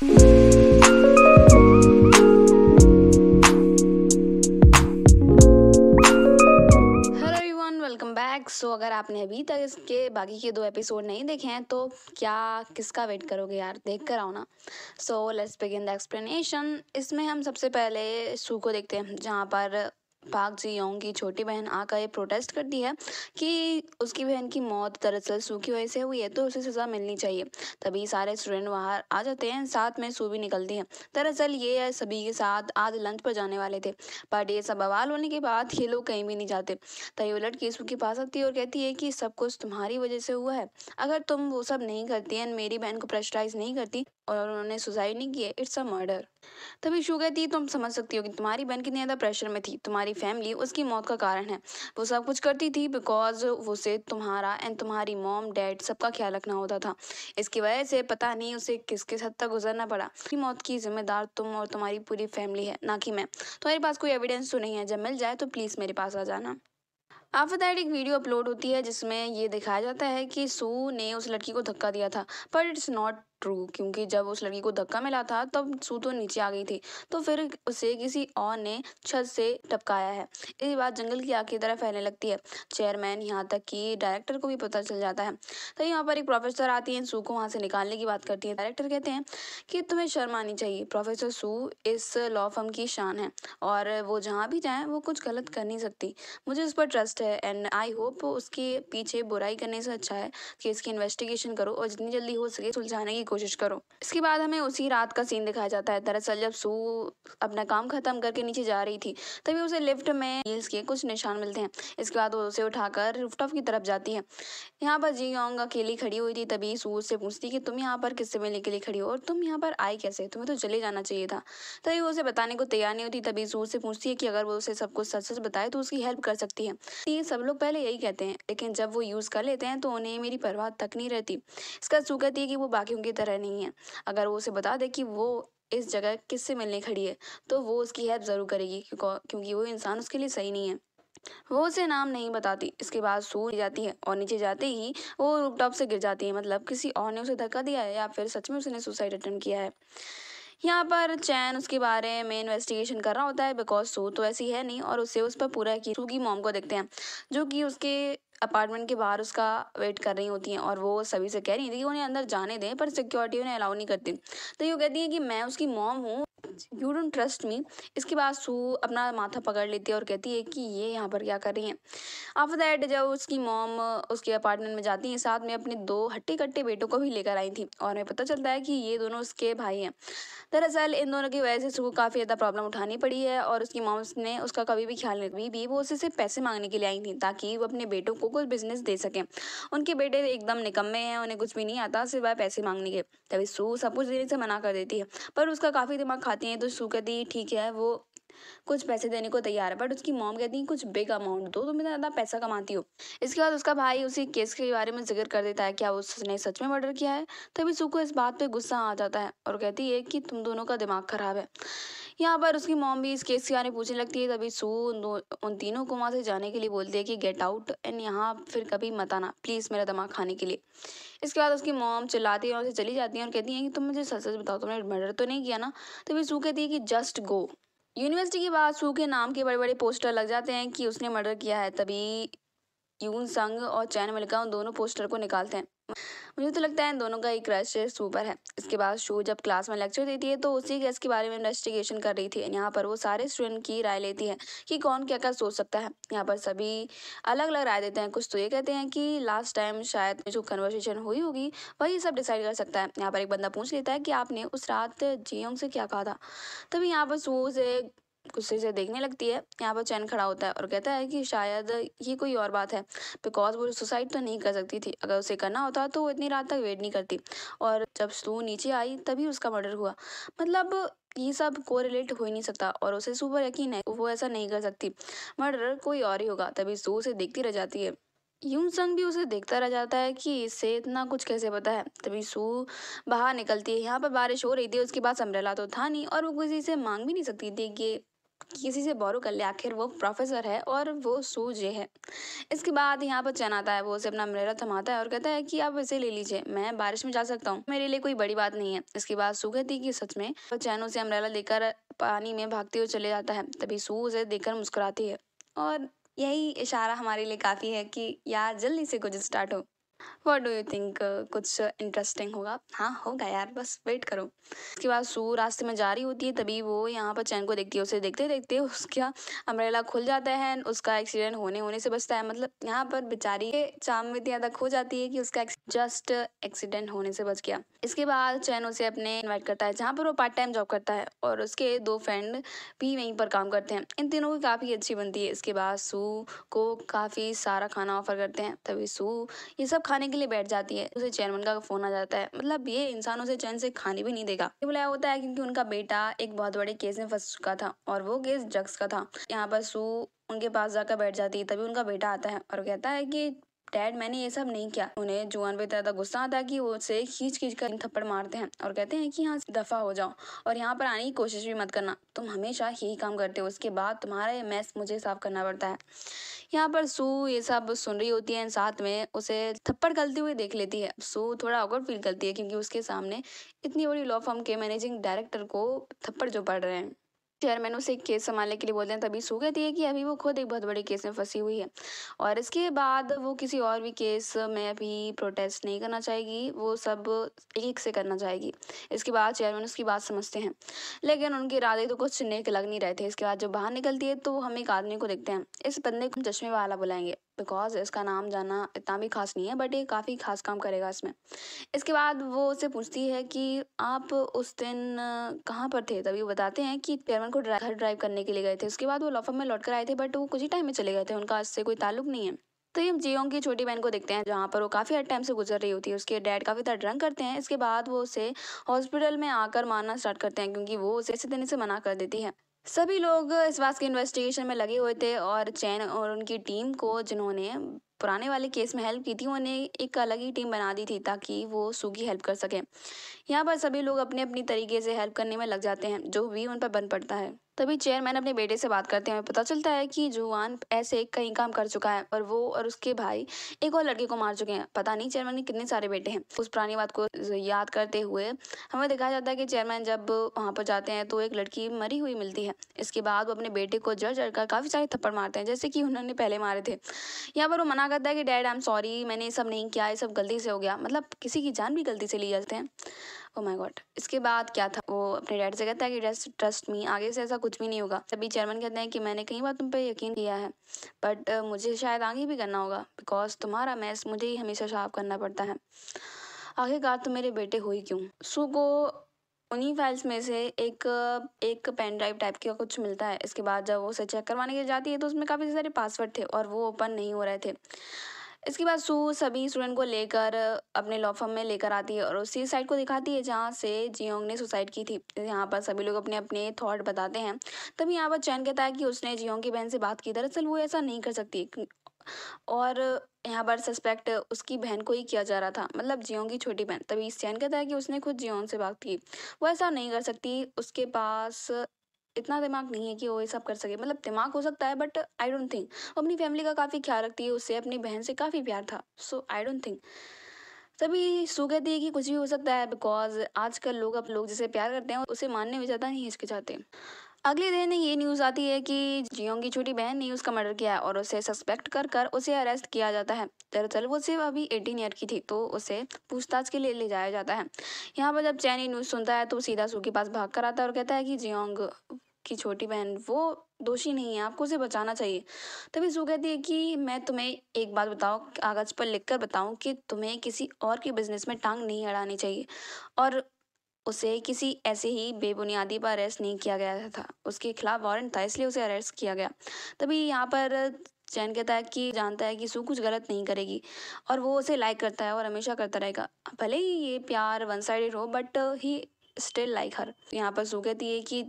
सो so, अगर आपने अभी तक इसके बाकी के दो एपिसोड नहीं देखे हैं तो क्या किसका वेट करोगे यार देख कर आओ ना so let's begin the explanation इसमें हम सबसे पहले सू को देखते हैं जहाँ पर पाक जी योंग की छोटी बहन आकर ये प्रोटेस्ट करती है कि उसकी बहन की मौत दरअसल सू की वजह से हुई है तो उसे सज़ा मिलनी चाहिए तभी सारे स्टूडेंट बाहर आ जाते हैं साथ में सू भी निकलती है दरअसल ये सभी के साथ आज लंच पर जाने वाले थे बट ये सब बवाल होने के बाद ये लोग कहीं भी नहीं जाते तभी वो लड़की सू के पास आती है और कहती है कि सब कुछ तुम्हारी वजह से हुआ है अगर तुम वो सब नहीं करती एंड मेरी बहन को प्रेशराइज नहीं करती और उन्होंने सुसाइड नहीं किया इट्स अ मर्डर तभी शू कहती है तुम समझ सकती हो कि तुम्हारी बहन कितनी ज़्यादा प्रेशर में थी तुम्हारी फैमिली उसकी मौत का कारण है वो सब कुछ करती थी बिकॉज वो उसे तुम्हारा एंड तुम्हारी मॉम डैड सबका ख्याल रखना होता था इसकी वजह से पता नहीं उसे किस किस हद तक गुजरना पड़ा उसकी मौत की जिम्मेदार तुम और तुम्हारी पूरी फैमिली है ना कि मैं तुम्हारे पास कोई एविडेंस तो नहीं है जब मिल जाए तो प्लीज़ मेरे पास आ जाना आफत आइड एक वीडियो अपलोड होती है जिसमें ये दिखाया जाता है कि सू ने उस लड़की को धक्का दिया था पर इट्स नॉट ट्रू क्योंकि जब उस लड़की को धक्का मिला था तब सू तो नीचे आ गई थी तो फिर उसे किसी और ने छत से टपकाया है इस बात जंगल की आग की तरह फैलने लगती है चेयरमैन यहाँ तक कि डायरेक्टर को भी पता चल जाता है तो यहाँ पर एक प्रोफेसर आती है सू को वहाँ से निकालने की बात करती है डायरेक्टर कहते हैं कि तुम्हें शर्म आनी चाहिए प्रोफेसर सू इस लॉ फर्म की शान है और वो जहाँ भी जाएँ वो कुछ गलत कर नहीं सकती मुझे उस पर ट्रस्ट है एंड आई होप उसके पीछे बुराई करने से अच्छा है कि इसकी इन्वेस्टिगेशन करो और जितनी जल्दी हो सके सुलझाने की कोशिश करो इसके बाद हमें उसी रात का सीन दिखाया जाता है दरअसल जब सू अपना काम खत्म करके नीचे जा रही थी तभी उसे लिफ्ट में हील्स के कुछ निशान मिलते हैं इसके बाद वो उसे उठाकर रूफटॉप की तरफ जाती है यहाँ पर जी योंग अकेली खड़ी हुई थी तभी सू उससे पूछती कि तुम यहाँ पर किससे मिलने के लिए खड़ी हो और तुम यहाँ पर आए कैसे तुम्हें तो चले जाना चाहिए था तभी वो उसे बताने को तैयार नहीं होती तभी सू से पूछती है कि अगर वो उसे सब कुछ सच सच बताए तो उसकी हेल्प कर सकती है ये सब लोग पहले यही कहते हैं लेकिन जब वो यूज़ कर लेते हैं तो उन्हें मेरी परवाह तक नहीं रहती इसका सू कहती है कि वो बाकी उनकी तरह नहीं है अगर वो उसे बता दे कि वो इस जगह किससे मिलने खड़ी है तो वो उसकी हेल्प ज़रूर करेगी क्योंकि वो इंसान उसके लिए सही नहीं है वो उसे नाम नहीं बताती इसके बाद सूर जाती है और नीचे जाते ही वो रूपटॉप से गिर जाती है मतलब किसी और ने उसे धक्का दिया है या फिर सच में उसने सुसाइड अटेम्प्ट किया है यहाँ पर चैन उसके बारे में इन्वेस्टिगेशन कर रहा होता है बिकॉज सू तो ऐसी है नहीं और उससे उस पर पूरा यकीन सू की मॉम को देखते हैं जो कि उसके अपार्टमेंट के बाहर उसका वेट कर रही होती हैं और वो सभी से कह रही थी कि उन्हें अंदर जाने दें पर सिक्योरिटी उन्हें अलाउ नहीं करती तो ये कहती है कि मैं उसकी मॉम हूँ यू डोंट ट्रस्ट मी इसके बाद सू अपना माथा पकड़ लेती है और कहती है कि ये यहाँ पर क्या कर रही हैं आफ्टर दैट जब उसकी मॉम उसके अपार्टमेंट में जाती हैं साथ में अपने दो हट्टे कट्टे बेटों को भी लेकर आई थी और हमें पता चलता है कि ये दोनों उसके भाई हैं दरअसल इन दोनों की वजह से उसको काफ़ी ज़्यादा प्रॉब्लम उठानी पड़ी है और उसकी मॉम ने उसका कभी भी ख्याल नहीं भी वो उससे पैसे मांगने के लिए आई थी ताकि वो अपने बेटों को कुछ बिजनेस दे सकें उनके बेटे एकदम निकम्मे हैं उन्हें कुछ भी नहीं आता सिवाय पैसे मांगने के तभी सू सब कुछ देने से मना कर देती है पर उसका काफ़ी दिमाग खाती है तो सू कहती है ठीक है वो कुछ पैसे देने को तैयार है बट उसकी मॉम कहती है कुछ बिग अमाउंट दो तुम इतना ज़्यादा पैसा कमाती हो इसके बाद उसका भाई उसी केस के बारे में जिक्र कर देता है क्या उसने सच में मर्डर किया है तभी सुको इस बात पर गुस्सा आ जाता है और कहती है कि तुम दोनों का दिमाग ख़राब है यहाँ पर उसकी मॉम भी इस केस के बारे में पूछने लगती है तभी सू उन उन तीनों को वहाँ से जाने के लिए बोलती है कि गेट आउट एंड यहाँ फिर कभी मत आना प्लीज़ मेरा दिमाग खाने के लिए इसके बाद उसकी मॉम चिल्लाती है और उसे चली जाती है और कहती है कि तुम मुझे सच सच बताओ तुमने मर्डर तो नहीं किया ना तभी सू कहती है कि जस्ट गो यूनिवर्सिटी के बाद सू के नाम के बड़े बड़े पोस्टर लग जाते हैं कि उसने मर्डर किया है तभी यून संग और चैन मलिका उन दोनों पोस्टर को निकालते हैं मुझे तो लगता है इन दोनों का एक क्रश सुपर है इसके बाद शो जब क्लास में लेक्चर देती है तो उसी केस के बारे में इन्वेस्टिगेशन कर रही थी यहाँ पर वो सारे स्टूडेंट की राय लेती है कि कौन क्या क्या सोच सकता है यहाँ पर सभी अलग अलग राय देते हैं कुछ तो ये कहते हैं कि लास्ट टाइम शायद जो कन्वर्सेशन हुई होगी वही सब डिसाइड कर सकता है यहाँ पर एक बंदा पूछ लेता है कि आपने उस रात जियोंग से क्या कहा था तभी यहाँ पर सो से गुस्से से देखने लगती है यहाँ पर चैन खड़ा होता है और कहता है कि शायद ये कोई और बात है बिकॉज वो सुसाइड तो नहीं कर सकती थी अगर उसे करना होता तो वो इतनी रात तक वेट नहीं करती और जब सू नीचे आई तभी उसका मर्डर हुआ मतलब ये सब रिलेट हो ही नहीं सकता और उसे सुपर यकीन है वो ऐसा नहीं कर सकती मर्डर कोई और ही होगा तभी सू उसे देखती रह जाती है यूं संग भी उसे देखता रह जाता है कि इससे इतना कुछ कैसे पता है तभी सू बाहर निकलती है यहाँ पर बारिश हो रही थी उसके बाद अम्ब्रेला तो था नहीं और वो किसी से मांग भी नहीं सकती थी कि किसी से बोरो कर ले आखिर वो प्रोफेसर है और वो सूजे है इसके बाद यहाँ पर चैन आता है वो उसे अपना मरेरा थमाता है और कहता है कि आप इसे ले लीजिए मैं बारिश में जा सकता हूँ मेरे लिए कोई बड़ी बात नहीं है इसके बाद सू कहती कि सच में वो चैन उसे अमरेला लेकर पानी में भागते हुए चले जाता है तभी सू उसे देखकर मुस्कुराती है और यही इशारा हमारे लिए काफ़ी है कि यार जल्दी से कुछ स्टार्ट हो वट डू यू थिंक कुछ इंटरेस्टिंग होगा हाँ होगा यार बस वेट करो उसके बाद सू रास्ते में जा रही होती है तभी वो यहाँ पर चैन को देखती है उसे देखते देखते उसका अमरेला खुल जाता है उसका एक्सीडेंट होने होने से बचता है मतलब यहाँ पर बेचारी के चाम में इतनी ज़्यादा खो जाती है कि उसका जस्ट एक्सीडेंट होने से बच गया इसके बाद चैन उसे अपने इन्वाइट करता है जहाँ पर वो पार्ट टाइम जॉब करता है और उसके दो फ्रेंड भी वहीं पर काम करते हैं इन तीनों की काफ़ी अच्छी बनती है इसके बाद सू को काफ़ी सारा खाना ऑफर करते हैं तभी सू ये सब खाने के लिए बैठ जाती है उसे चेयरमैन का फोन आ जाता है मतलब ये इंसान उसे चैन से खाने भी नहीं देगा ये बुलाया होता है क्योंकि उनका बेटा एक बहुत बड़े केस में फंस चुका था और वो केस ड्रग्स का था यहाँ पर सू उनके पास जाकर बैठ जाती है तभी उनका बेटा आता है और कहता है कि डैड मैंने ये सब नहीं किया उन्हें जुआन पर इतना गुस्सा आता है कि वो उसे खींच खींच कर थप्पड़ मारते हैं और कहते हैं कि यहाँ दफ़ा हो जाओ और यहाँ पर आने की कोशिश भी मत करना तुम हमेशा यही काम करते हो उसके बाद तुम्हारा ये मैस मुझे साफ करना पड़ता है यहाँ पर सू ये सब सुन रही होती है साथ में उसे थप्पड़ गलती हुई देख लेती है सू थोड़ा ऑकवर्ड फील करती है क्योंकि उसके सामने इतनी बड़ी लॉ फर्म के मैनेजिंग डायरेक्टर को थप्पड़ जो पड़ रहे हैं चेयरमैन उसे केस संभालने के लिए बोलते हैं तभी सू कहती है कि अभी वो खुद एक बहुत बड़े केस में फंसी हुई है और इसके बाद वो किसी और भी केस में अभी प्रोटेस्ट नहीं करना चाहेगी वो सब एक से करना चाहेगी इसके बाद चेयरमैन उसकी बात समझते हैं लेकिन उनके इरादे तो कुछ नेक लग नहीं रहे थे इसके बाद जब बाहर निकलती है तो हम एक आदमी को देखते हैं इस बंदे को चश्मे वाला बुलाएंगे बिकॉज इसका नाम जाना इतना भी खास नहीं है बट ये काफ़ी खास काम करेगा इसमें इसके बाद वो उसे पूछती है कि आप उस दिन कहाँ पर थे तभी वो बताते हैं कि चेयरमैन को घर ड्राइव करने के लिए गए थे उसके बाद वो लॉफर में लौट कर आए थे बट वो कुछ ही टाइम में चले गए थे उनका इससे कोई ताल्लुक नहीं है तो ये जियो की छोटी बहन को देखते हैं जहाँ पर वो काफ़ी हर टाइम से गुजर रही होती है उसके डैड काफ़ी तरह ड्रंक करते हैं इसके बाद वो उसे हॉस्पिटल में आकर मारना स्टार्ट करते हैं क्योंकि वो उसे ऐसे देने से मना कर देती है सभी लोग इस बात के इन्वेस्टिगेशन में लगे हुए थे और चैन और उनकी टीम को जिन्होंने पुराने वाले केस में हेल्प की थी उन्होंने एक अलग ही टीम बना दी थी ताकि वो सुगी हेल्प कर सकें यहाँ पर सभी लोग अपने अपनी तरीके से हेल्प करने में लग जाते हैं जो भी उन पर बन पड़ता है तभी चेयरमैन अपने बेटे से बात करते हैं पता चलता है कि जुआन ऐसे कई काम कर चुका है और वो और उसके भाई एक और लड़के को मार चुके हैं पता नहीं चेयरमैन के कितने सारे बेटे हैं उस पुरानी बात को याद करते हुए हमें दिखाया जाता है कि चेयरमैन जब वहाँ पर जाते हैं तो एक लड़की मरी हुई मिलती है इसके बाद वो अपने बेटे को जड़ जड़ कर काफ़ी सारे थप्पड़ मारते हैं जैसे कि उन्होंने पहले मारे थे यहाँ पर वो मना करता है कि डैड आई एम सॉरी मैंने ये सब नहीं किया ये सब गलती से हो गया मतलब किसी की जान भी गलती से ली जाते हैं ओ माय गॉड इसके बाद क्या था वो अपने डैड से कहता है कि डैड ट्रस्ट मी आगे से ऐसा कुछ भी नहीं होगा तभी चेयरमैन कहते हैं कि मैंने कई बार तुम पर यकीन किया है बट uh, मुझे शायद आगे भी करना होगा बिकॉज तुम्हारा मैस मुझे ही हमेशा साफ करना पड़ता है आखिरकार तुम तो मेरे बेटे हो ही क्यों सो को उन्हीं फाइल्स में से एक एक पेन ड्राइव टाइप का कुछ मिलता है इसके बाद जब वो उसे चेक करवाने के लिए जाती है तो उसमें काफ़ी सारे पासवर्ड थे और वो ओपन नहीं हो रहे थे इसके बाद सू सभी स्टूडेंट को लेकर अपने लॉ में लेकर आती है और उसी साइड को दिखाती है जहाँ से जियोंग ने सुसाइड की थी यहाँ पर सभी लोग अपने अपने थॉट बताते हैं तभी यहाँ पर चैन कहता है कि उसने जियोंग की बहन से बात की दरअसल वो ऐसा नहीं कर सकती और यहाँ पर सस्पेक्ट उसकी बहन को ही किया जा रहा था मतलब जियोंग की छोटी बहन तभी चैन कहता है कि उसने खुद जियोंग से बात की वो ऐसा नहीं कर सकती उसके पास इतना दिमाग नहीं है कि वो ये सब कर सके मतलब दिमाग हो सकता है बट आई डोंट थिंक अपनी फैमिली का काफ़ी ख्याल रखती है उससे अपनी बहन से काफ़ी प्यार था सो आई डोंट थिंक तभी सू कहती है कि कुछ भी हो सकता है बिकॉज आजकल लोग अब लोग जिसे प्यार करते हैं उसे मानने में ज़्यादा नहीं हिचकिचाते अगले दिन ये न्यूज़ आती है कि जियोंग की छोटी बहन ने उसका मर्डर किया है और उसे सस्पेक्ट कर कर उसे अरेस्ट किया जाता है दरअसल वो सिर्फ अभी एटीन ईयर की थी तो उसे पूछताछ के लिए ले जाया जाता है यहाँ पर जब चैनी न्यूज़ सुनता है तो सीधा सू के पास भाग कर आता है और कहता है कि जियोंग की छोटी बहन वो दोषी नहीं है आपको उसे बचाना चाहिए तभी जू कहती है कि मैं तुम्हें एक बात बताओ कागज़ पर लिख कर बताऊँ कि तुम्हें किसी और के बिजनेस में टांग नहीं अड़ानी चाहिए और उसे किसी ऐसे ही बेबुनियादी पर अरेस्ट नहीं किया गया था उसके खिलाफ वारंट था इसलिए उसे अरेस्ट किया गया तभी यहाँ पर चैन कहता है कि जानता है कि सू कुछ गलत नहीं करेगी और वो उसे लाइक करता है और हमेशा करता रहेगा भले ही ये प्यार वन साइडेड हो but he still like her यहाँ पर सू कहती है कि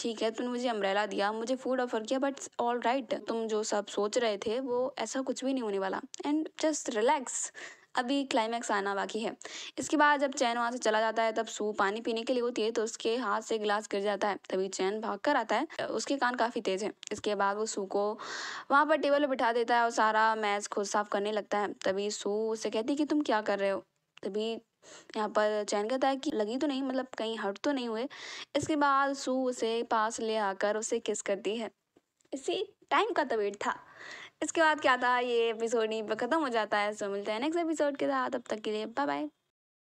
ठीक है तुमने मुझे अम्ब्रेला दिया मुझे फूड ऑफर किया बट ऑल राइट तुम जो सब सोच रहे थे वो ऐसा कुछ भी नहीं होने वाला एंड जस्ट रिलैक्स अभी क्लाइमैक्स आना बाकी है इसके बाद जब चैन वहाँ से चला जाता है तब सू पानी पीने के लिए होती है तो उसके हाथ से गिलास गिर जाता है तभी चैन भाग कर आता है उसके कान काफ़ी तेज़ है इसके बाद वो सू को वहाँ पर टेबल पर बिठा देता है और सारा मैच खुद साफ करने लगता है तभी सू उससे कहती है कि तुम क्या कर रहे हो तभी यहाँ पर चैन के है कि लगी तो नहीं मतलब कहीं हट तो नहीं हुए इसके बाद सू उसे पास ले आकर उसे किस करती है इसी टाइम का तवेट था इसके बाद क्या था ये एपिसोड यहीं पर ख़त्म हो जाता है सो मिलते हैं नेक्स्ट एपिसोड के साथ अब तक के लिए बाय बाय